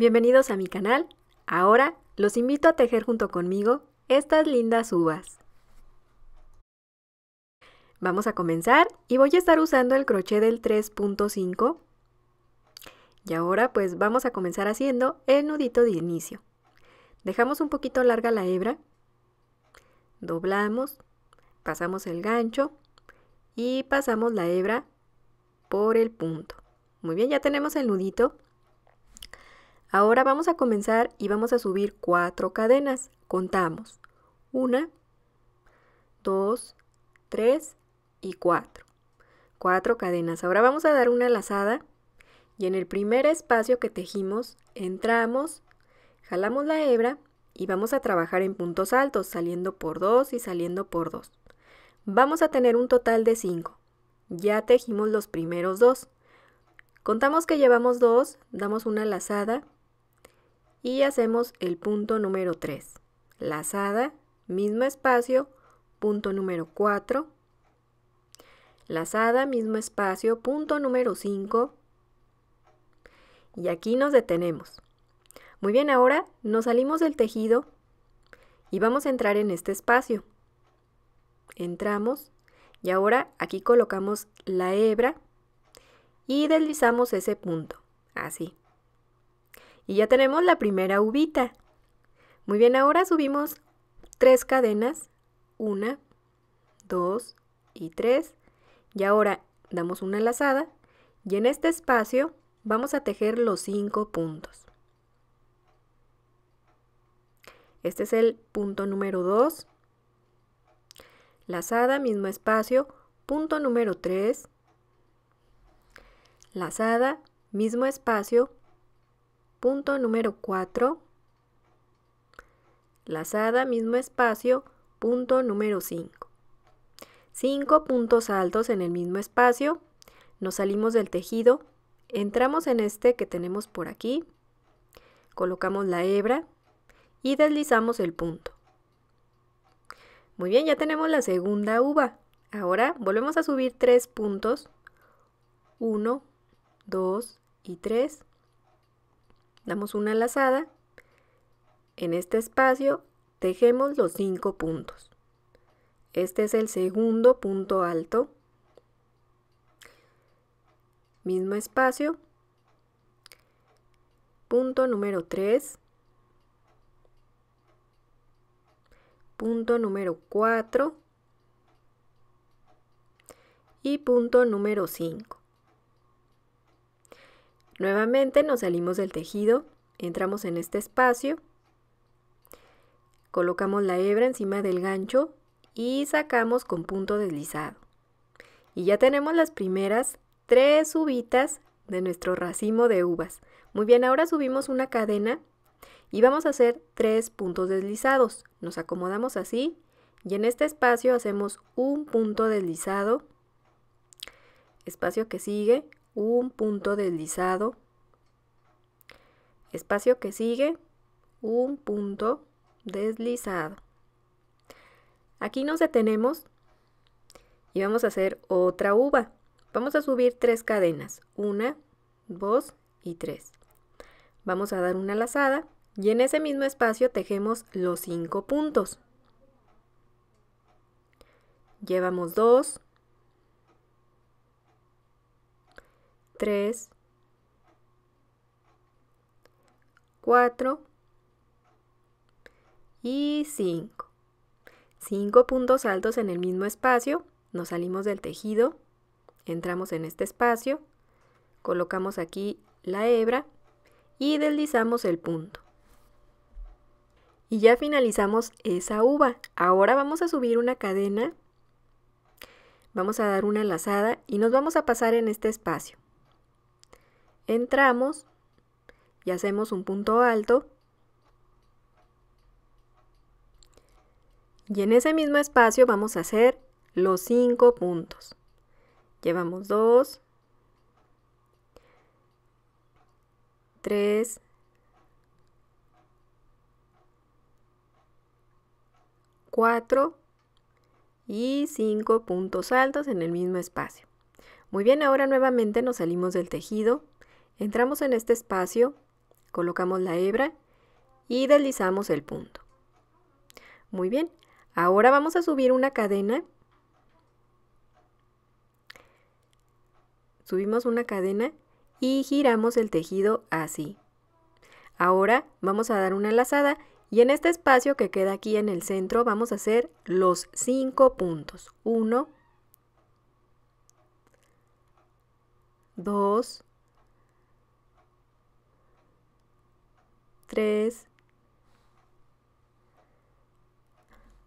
Bienvenidos a mi canal. Ahora los invito a tejer junto conmigo estas lindas uvas. Vamos a comenzar y voy a estar usando el crochet del 3.5 y ahora pues vamos a comenzar haciendo el nudito de inicio. Dejamos un poquito larga la hebra, doblamos, pasamos el gancho y pasamos la hebra por el punto. Muy bien, ya tenemos el nudito. Ahora vamos a comenzar y vamos a subir cuatro cadenas. Contamos. Una, dos, tres y cuatro. Cuatro cadenas. Ahora vamos a dar una lazada y en el primer espacio que tejimos entramos, jalamos la hebra y vamos a trabajar en puntos altos, saliendo por dos y saliendo por dos. Vamos a tener un total de cinco. Ya tejimos los primeros dos. Contamos que llevamos dos, damos una lazada y hacemos el punto número 3. Lazada, mismo espacio, punto número 4. Lazada, mismo espacio, punto número 5. Y aquí nos detenemos. Muy bien, ahora nos salimos del tejido y vamos a entrar en este espacio. Entramos y ahora aquí colocamos la hebra y deslizamos ese punto, así. Y ya tenemos la primera uvita. Muy bien, ahora subimos tres cadenas. Una, dos y tres. Y ahora damos una lazada. Y en este espacio vamos a tejer los cinco puntos. Este es el punto número 2. Lazada, mismo espacio, punto número 3. Lazada, mismo espacio, Punto número 4. Lazada, mismo espacio. Punto número 5. 5 puntos altos en el mismo espacio. Nos salimos del tejido. Entramos en este que tenemos por aquí. Colocamos la hebra y deslizamos el punto. Muy bien, ya tenemos la segunda uva. Ahora volvemos a subir tres puntos. 1, 2 y 3 Damos una lazada. En este espacio tejemos los cinco puntos. Este es el segundo punto alto. Mismo espacio. Punto número 3. Punto número 4. Y punto número 5. Nuevamente nos salimos del tejido, entramos en este espacio, colocamos la hebra encima del gancho y sacamos con punto deslizado. Y ya tenemos las primeras tres uvitas de nuestro racimo de uvas. Muy bien, ahora subimos una cadena y vamos a hacer tres puntos deslizados. Nos acomodamos así y en este espacio hacemos un punto deslizado, espacio que sigue, un punto deslizado, espacio que sigue, un punto deslizado. Aquí nos detenemos y vamos a hacer otra uva. Vamos a subir tres cadenas, una, dos y tres. Vamos a dar una lazada y en ese mismo espacio tejemos los cinco puntos. Llevamos dos, 3, 4 y 5. 5 puntos altos en el mismo espacio, nos salimos del tejido, entramos en este espacio, colocamos aquí la hebra y deslizamos el punto. Y ya finalizamos esa uva. Ahora vamos a subir una cadena, vamos a dar una lazada y nos vamos a pasar en este espacio entramos y hacemos un punto alto. Y en ese mismo espacio vamos a hacer los cinco puntos. Llevamos 2, 3, 4 y 5 puntos altos en el mismo espacio. Muy bien, ahora nuevamente nos salimos del tejido Entramos en este espacio, colocamos la hebra y deslizamos el punto. Muy bien, ahora vamos a subir una cadena. Subimos una cadena y giramos el tejido así. Ahora vamos a dar una lazada y en este espacio que queda aquí en el centro vamos a hacer los cinco puntos. 1, 2, 3,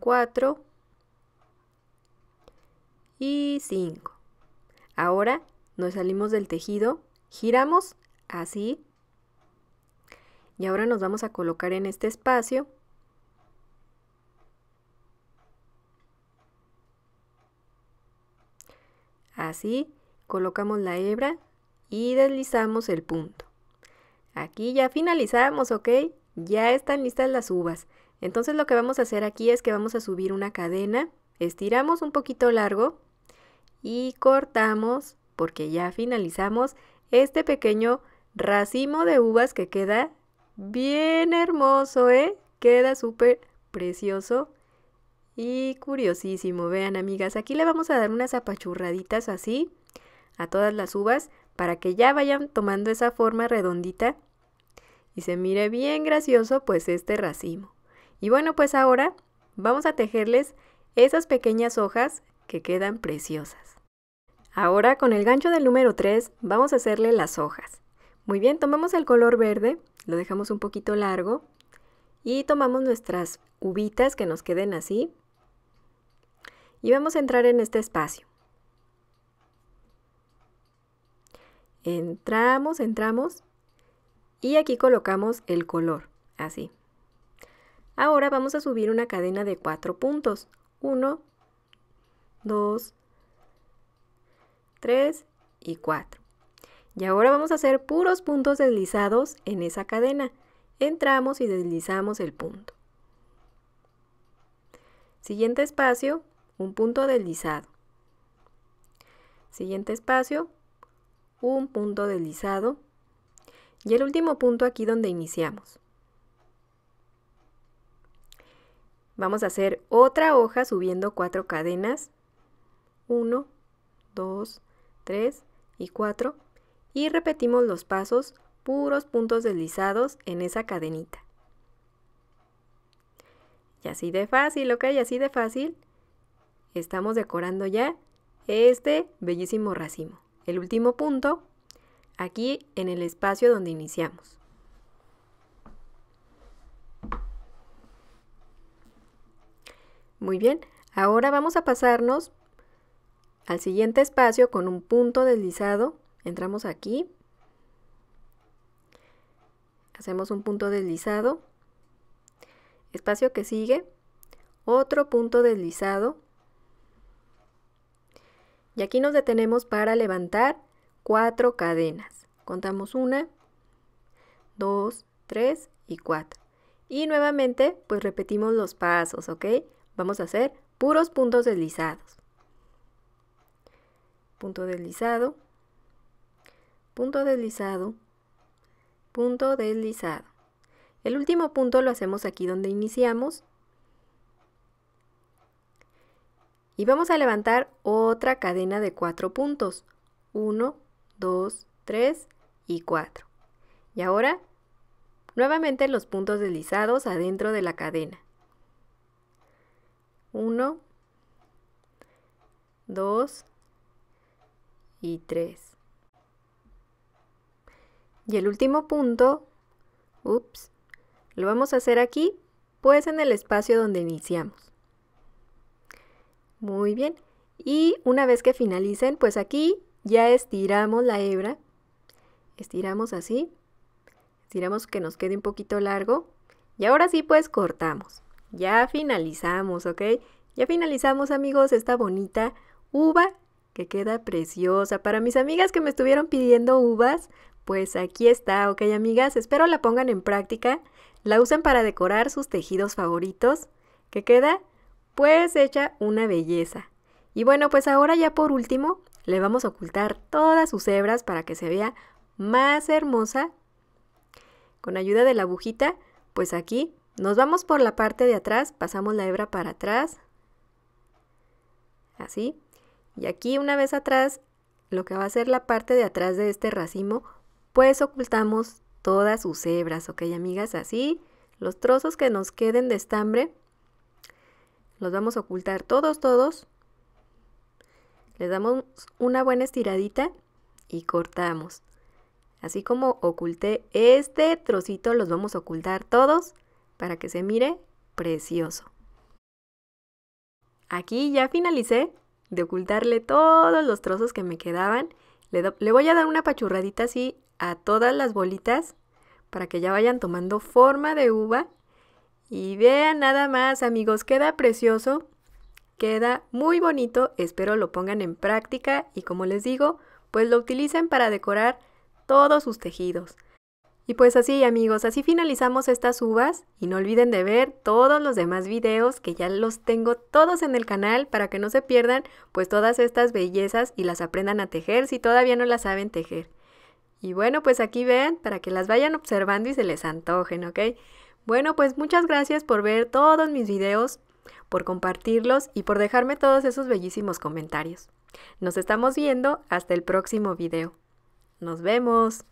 4 y 5. Ahora nos salimos del tejido, giramos así y ahora nos vamos a colocar en este espacio. Así colocamos la hebra y deslizamos el punto. Aquí ya finalizamos, ¿ok? Ya están listas las uvas. Entonces lo que vamos a hacer aquí es que vamos a subir una cadena, estiramos un poquito largo y cortamos, porque ya finalizamos, este pequeño racimo de uvas que queda bien hermoso, ¿eh? Queda súper precioso y curiosísimo. Vean, amigas, aquí le vamos a dar unas apachurraditas así a todas las uvas para que ya vayan tomando esa forma redondita y se mire bien gracioso pues este racimo. Y bueno, pues ahora vamos a tejerles esas pequeñas hojas que quedan preciosas. Ahora con el gancho del número 3 vamos a hacerle las hojas. Muy bien, tomamos el color verde, lo dejamos un poquito largo y tomamos nuestras uvitas que nos queden así y vamos a entrar en este espacio. Entramos, entramos y aquí colocamos el color, así. Ahora vamos a subir una cadena de cuatro puntos. 1, 2, 3 y 4. Y ahora vamos a hacer puros puntos deslizados en esa cadena. Entramos y deslizamos el punto. Siguiente espacio, un punto deslizado. Siguiente espacio, un punto deslizado y el último punto aquí donde iniciamos. Vamos a hacer otra hoja subiendo cuatro cadenas. 1, 2, 3 y 4. Y repetimos los pasos, puros puntos deslizados en esa cadenita. Y así de fácil, ok, así de fácil. Estamos decorando ya este bellísimo racimo el último punto, aquí en el espacio donde iniciamos. Muy bien, ahora vamos a pasarnos al siguiente espacio con un punto deslizado. Entramos aquí, hacemos un punto deslizado, espacio que sigue, otro punto deslizado, y aquí nos detenemos para levantar cuatro cadenas. Contamos una, dos, tres y cuatro. Y nuevamente, pues repetimos los pasos, ¿ok? Vamos a hacer puros puntos deslizados. Punto deslizado, punto deslizado, punto deslizado. El último punto lo hacemos aquí donde iniciamos Y vamos a levantar otra cadena de cuatro puntos. 1, 2, 3 y 4. Y ahora, nuevamente los puntos deslizados adentro de la cadena. 1, 2 y 3. Y el último punto, ups, lo vamos a hacer aquí, pues en el espacio donde iniciamos. Muy bien. Y una vez que finalicen, pues aquí ya estiramos la hebra. Estiramos así. Estiramos que nos quede un poquito largo. Y ahora sí, pues cortamos. Ya finalizamos, ¿ok? Ya finalizamos, amigos, esta bonita uva que queda preciosa. Para mis amigas que me estuvieron pidiendo uvas, pues aquí está, ¿ok, amigas? Espero la pongan en práctica. La usen para decorar sus tejidos favoritos. Que queda pues hecha una belleza. Y bueno, pues ahora ya por último le vamos a ocultar todas sus hebras para que se vea más hermosa. Con ayuda de la agujita, pues aquí nos vamos por la parte de atrás, pasamos la hebra para atrás, así. Y aquí una vez atrás, lo que va a ser la parte de atrás de este racimo, pues ocultamos todas sus hebras, ¿ok amigas? Así, los trozos que nos queden de estambre, los vamos a ocultar todos, todos. Le damos una buena estiradita y cortamos. Así como oculté este trocito, los vamos a ocultar todos para que se mire precioso. Aquí ya finalicé de ocultarle todos los trozos que me quedaban. Le, le, voy a dar una pachurradita así a todas las bolitas para que ya vayan tomando forma de uva y vean nada más, amigos, queda precioso, queda muy bonito, espero lo pongan en práctica y como les digo, pues lo utilicen para decorar todos sus tejidos. Y pues así amigos, así finalizamos estas uvas y no olviden de ver todos los demás videos que ya los tengo todos en el canal para que no se pierdan pues todas estas bellezas y las aprendan a tejer si todavía no las saben tejer. Y bueno, pues aquí vean para que las vayan observando y se les antojen, ¿ok? Bueno, pues muchas gracias por ver todos mis videos, por compartirlos y por dejarme todos esos bellísimos comentarios. Nos estamos viendo hasta el próximo video. Nos vemos.